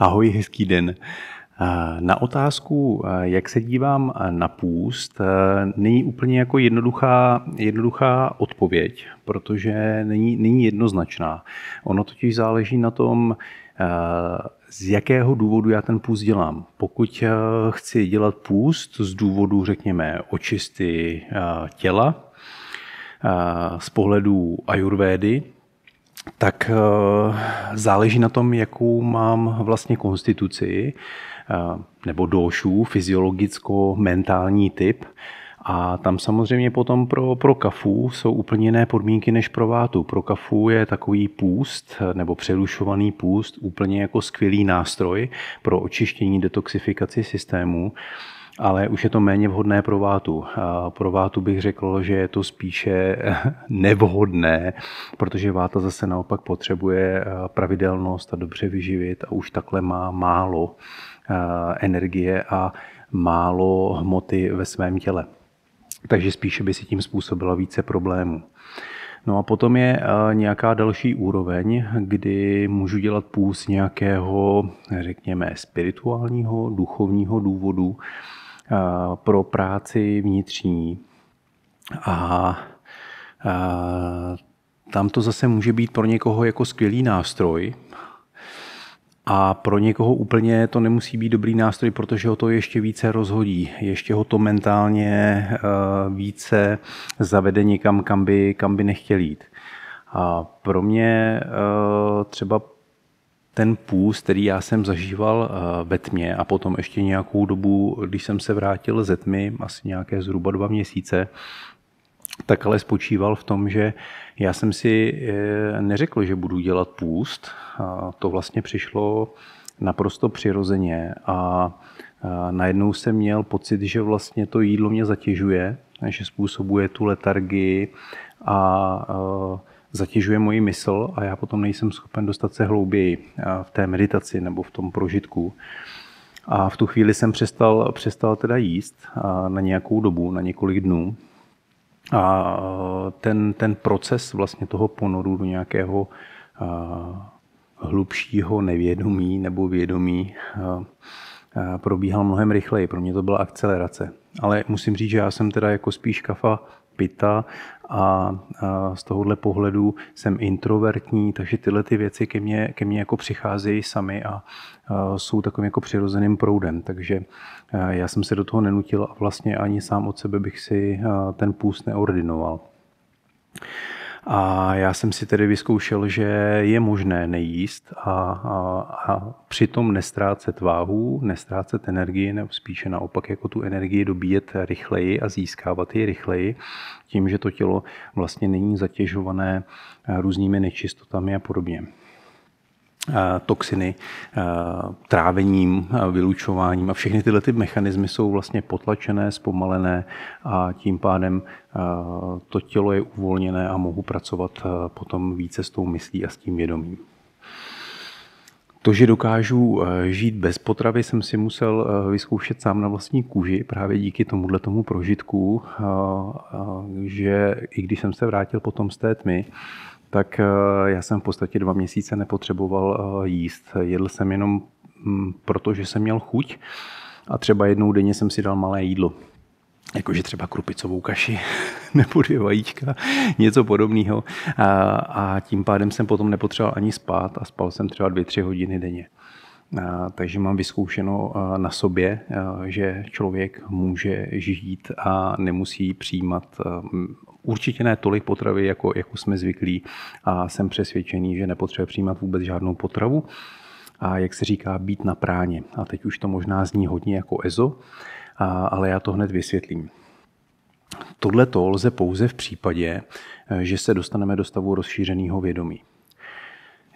Ahoj, hezký den. Eh, na otázku, eh, jak se dívám eh, na půst, není úplně jako jednoduchá, jednoduchá odpověď, protože není, není jednoznačná. Ono totiž záleží na tom, z jakého důvodu já ten půst dělám. Pokud chci dělat půst z důvodu, řekněme, očisty těla, z pohledu ajurvédy, tak eh, záleží na tom, jakou mám vlastně konstituci eh, nebo došů, fyziologicko-mentální typ. A tam samozřejmě potom pro, pro kafu jsou úplně jiné podmínky než pro vátu. Pro kafu je takový půst eh, nebo přerušovaný půst úplně jako skvělý nástroj pro očištění, detoxifikaci systému ale už je to méně vhodné pro vátu. Pro vátu bych řekl, že je to spíše nevhodné, protože váta zase naopak potřebuje eh, pravidelnost a dobře vyživit a už takhle má málo eh, energie a málo hmoty ve svém těle. Takže spíše by si tím způsobila více problémů. No a potom je eh, nějaká další úroveň, kdy můžu dělat půst nějakého, řekněme, spirituálního, duchovního důvodu, pro práci vnitřní. A tam to zase může být pro někoho jako skvělý nástroj, a pro někoho úplně to nemusí být dobrý nástroj, protože ho to ještě více rozhodí, ještě ho to mentálně více zavede někam, kam by, kam by nechtěl jít. A pro mě třeba ten půst, který já jsem zažíval eh, ve tmě a potom ještě nějakou dobu, když jsem se vrátil ze tmy, asi nějaké zhruba dva měsíce, tak ale spočíval v tom, že já jsem si eh, neřekl, že budu dělat půst. A to vlastně přišlo naprosto přirozeně a eh, najednou jsem měl pocit, že vlastně to jídlo mě zatěžuje, že způsobuje tu letargii a zatěžuje moji mysl a já potom nejsem schopen dostat se hlouběji eh, v té meditaci nebo v tom prožitku. A v tu chvíli jsem přestal, přestal teda jíst eh, na nějakou dobu, na několik dnů. A eh, ten, ten proces vlastně toho ponoru do nějakého hlubšího nevědomí nebo vědomí probíhal mnohem rychleji. Pro mě to byla akcelerace. Ale musím říct, že já jsem teda jako spíš kafa pita a, z tohohle pohledu jsem introvertní, takže tyhle ty věci ke mně, ke mně jako přicházejí sami a, a jsou takovým jako přirozeným proudem. Takže já jsem se do toho nenutil a vlastně ani sám od sebe bych si ten půst neordinoval. A já jsem si tedy vyzkoušel, že je možné nejíst a, a, a přitom nestrácet váhu, nestrácet energii, nebo spíše naopak jako tu energii dobíjet rychleji a získávat ji rychleji, tím, že to tělo vlastně není zatěžované různými nečistotami a podobně. Eh, toxiny eh, trávením, eh, vylučováním a všechny tyhle ty mechanismy jsou vlastně potlačené, zpomalené a tím pádem to tělo je uvolněné a mohu pracovat potom více s tou myslí a s tím vědomím. To, že dokážu žít bez potravy, jsem si musel vyzkoušet sám na vlastní kůži, právě díky tomuhle tomu prožitku, že i když jsem se vrátil potom z té tmy, tak eh, já jsem v podstatě dva měsíce nepotřeboval eh, jíst. Jedl jsem jenom mm, proto, že jsem měl chuť a třeba jednou denně jsem si dal malé jídlo. Jakože třeba krupicovou kaši nebo dvě vajíčka, něco podobného. A, a tím pádem jsem potom nepotřeboval ani spát a spal jsem třeba dvě, tři hodiny denně. Takže mám vyzkoušeno na sobě, že člověk může žít a nemusí přijímat určitě ne tolik potravy, jako, jako jsme zvyklí. A jsem přesvědčený, že nepotřebuje přijímat vůbec žádnou potravu. A jak se říká, být na práně. A teď už to možná zní hodně jako EZO, ale já to hned vysvětlím. Tohle to lze pouze v případě, e, že se dostaneme do stavu rozšířeného vědomí.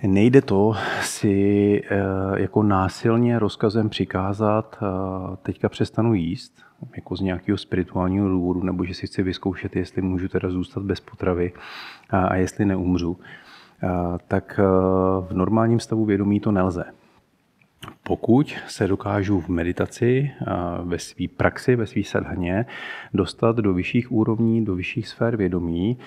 Nejde to si eh, jako násilně rozkazem přikázat, eh, teďka přestanu jíst, jako z nějakého spirituálního důvodu, nebo že si chci vyzkoušet, jestli můžu teda zůstat bez potravy a jestli neumřu, eh, tak v normálním stavu vědomí to nelze pokud se dokážu v meditaci, ve své praxi, ve své sadhně dostat do vyšších úrovní, do vyšších sfér vědomí,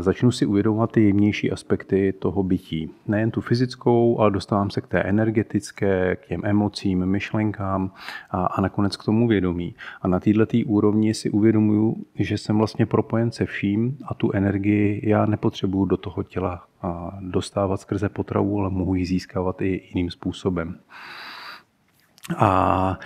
začnu si uvědomovat ty jemnější aspekty toho bytí. Nejen tu fyzickou, ale dostávám se k té energetické, k těm emocím, myšlenkám a, a nakonec k tomu vědomí. A na této tý úrovni si uvědomuju, že jsem vlastně propojen se vším a tu energii já nepotřebuju do toho těla dostávat skrze potravu, ale mohu ji získávat i jiným způsobem. A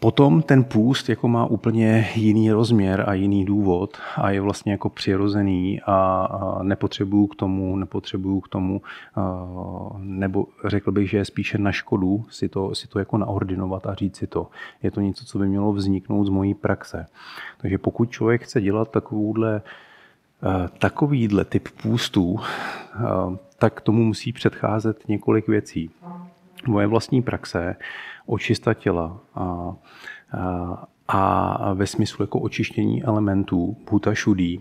Potom ten půst jako má úplně jiný rozměr a jiný důvod a je vlastně jako přirozený a nepotřebuju k tomu, nepotřebuju k tomu, nebo řekl bych, že je spíše na škodu si to, si to jako naordinovat a říct si to. Je to něco, co by mělo vzniknout z mojí praxe. Takže pokud člověk chce dělat takovouhle e, takovýhle typ půstů, e, tak tomu musí předcházet několik věcí moje vlastní praxe, očista těla a, a, a ve smyslu jako očištění elementů, buta šudý.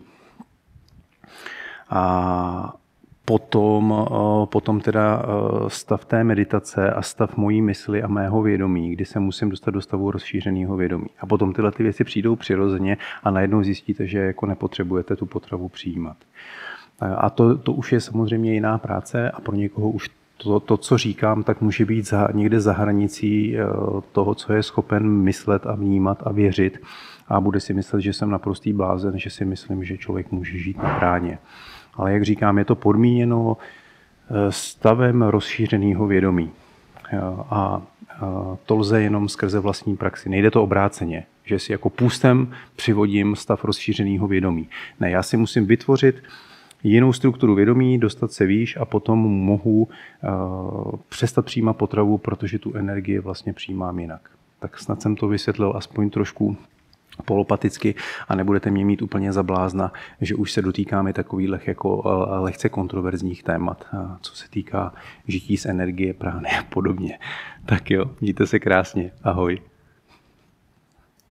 A potom, potom teda stav té meditace a stav mojí mysli a mého vědomí, kdy se musím dostat do stavu rozšířeného vědomí. A potom tyhle ty věci přijdou přirozeně a najednou zjistíte, že jako nepotřebujete tu potravu přijímat. A to, to už je samozřejmě jiná práce a pro někoho už to, to, co říkám, tak může být za, někde za hranicí eh, toho, co je schopen myslet a vnímat a věřit a bude si myslet, že jsem naprostý blázen, že si myslím, že člověk může žít na bráně. Ale jak říkám, je to podmíněno eh, stavem rozšířeného vědomí. Eh, a to lze jenom skrze vlastní praxi. Nejde to obráceně, že si jako půstem přivodím stav rozšířeného vědomí. Ne, já si musím vytvořit jinou strukturu vědomí, dostat se výš a potom mohu eh, přestat přijímat potravu, protože tu energii vlastně přijímám jinak. Tak snad jsem to vysvětlil aspoň trošku polopaticky a nebudete mě mít úplně za blázna, že už se dotýkáme takových jako eh, lehce kontroverzních témat, eh, co se týká žití z energie, prány a podobně. Tak jo, mějte se krásně, ahoj.